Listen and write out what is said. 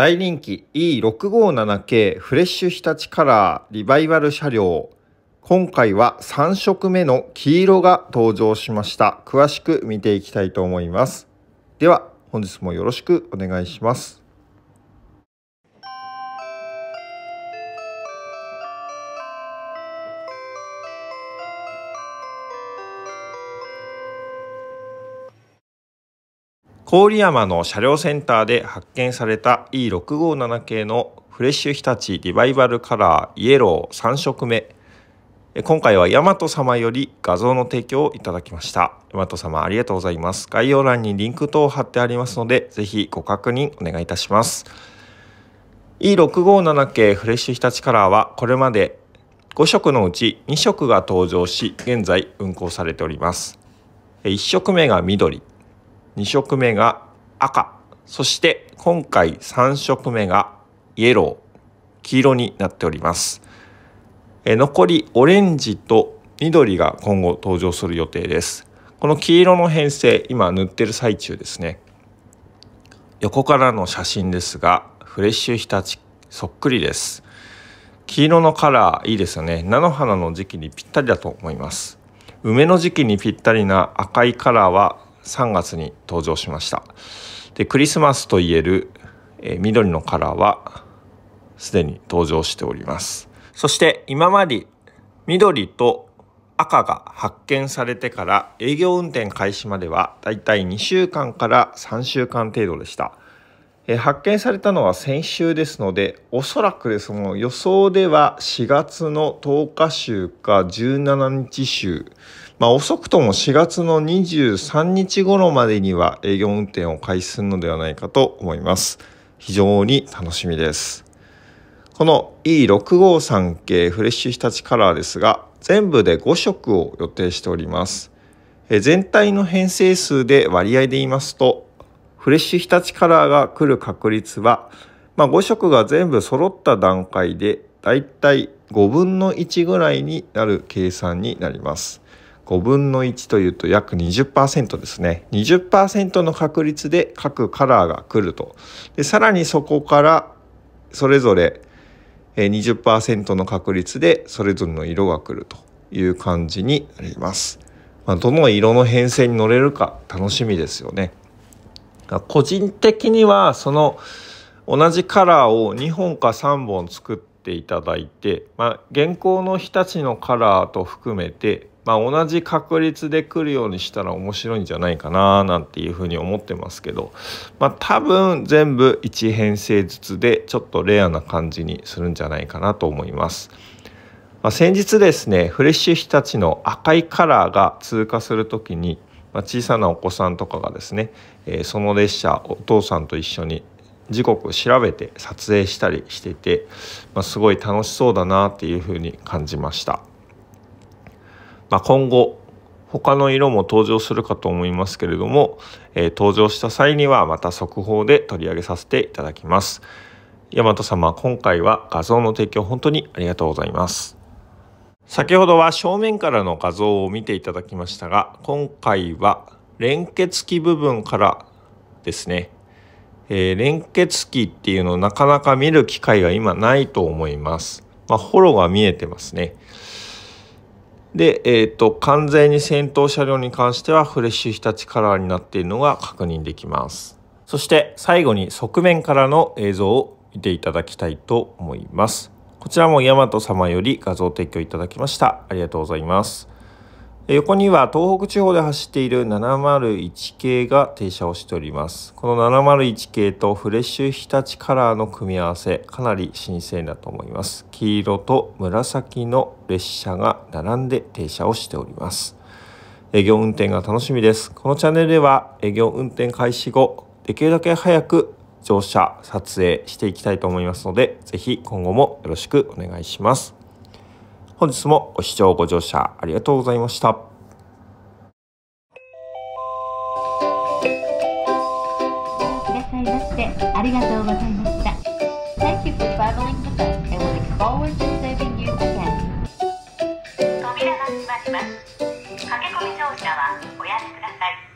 大人気 E657K フレッシュ日立カラーリバイバル車両今回は3色目の黄色が登場しました詳しく見ていきたいと思いますでは本日もよろしくお願いします郡山の車両センターで発見された E657 系のフレッシュ日立リバイバルカラーイエロー3色目今回は大和様より画像の提供をいただきました大和様ありがとうございます概要欄にリンク等を貼ってありますのでぜひご確認お願いいたします E657 系フレッシュ日立カラーはこれまで5色のうち2色が登場し現在運行されております1色目が緑2色目が赤そして今回3色目がイエロー黄色になっておりますえ残りオレンジと緑が今後登場する予定ですこの黄色の編成今塗ってる最中ですね横からの写真ですがフレッシュ日立そっくりです黄色のカラーいいですよね菜の花の時期にぴったりだと思います梅の時期にぴったりな赤いカラーは3月に登場しましたでクリスマスといえる、えー、緑のカラーはすでに登場しておりますそして今まで緑と赤が発見されてから営業運転開始まではだいたい2週間から3週間程度でしたえ発見されたのは先週ですので、おそらくですも予想では4月の10日週か17日週、まあ、遅くとも4月の23日頃までには営業運転を開始するのではないかと思います。非常に楽しみです。この E653 系フレッシュ日立カラーですが、全部で5色を予定しております。全体の編成数で割合で言いますと、フレッシュ日立カラーが来る確率は、まあ、5色が全部揃った段階でだいたい5分の1ぐらいになる計算になります。5分の1というと約20%ですね。20%の確率で各カラーが来ると。でさらにそこからそれぞれ20%の確率でそれぞれの色が来るという感じになります。まあ、どの色の編成に乗れるか楽しみですよね。個人的にはその同じカラーを2本か3本作っていただいて、まあ、現行の日立のカラーと含めて、まあ、同じ確率で来るようにしたら面白いんじゃないかななんていうふうに思ってますけど、まあ、多分全部1編成ずつでちょっとレアな感じにするんじゃないかなと思います。まあ、先日ですねフレッシュ日立の赤いカラーが通過する時にまあ、小さなお子さんとかがですね、えその列車お父さんと一緒に時刻を調べて撮影したりしてて、まあ、すごい楽しそうだなっていうふうに感じました、まあ、今後他の色も登場するかと思いますけれども、えー、登場した際にはまた速報で取り上げさせていただきます大和様今回は画像の提供本当にありがとうございます先ほどは正面からの画像を見ていただきましたが今回は連結器部分からですね、えー、連結器っていうのをなかなか見る機会が今ないと思います、まあ、ホロが見えてますねで、えっ、ー、と完全に先頭車両に関してはフレッシュ日立カラーになっているのが確認できますそして最後に側面からの映像を見ていただきたいと思いますこちらもヤマト様より画像提供いただきました。ありがとうございます。横には東北地方で走っている701系が停車をしております。この701系とフレッシュ日立カラーの組み合わせ、かなり新鮮だと思います。黄色と紫の列車が並んで停車をしております。営業運転が楽しみです。このチャンネルでは営業運転開始後、できるだけ早く乗車撮影していきたいと思いますので、ぜひ今後もよろしくお願いします。本日もご視聴ご乗車ありがとうございました。ありがとうございました。扉が閉まります。駆け込み乗車はおやめください。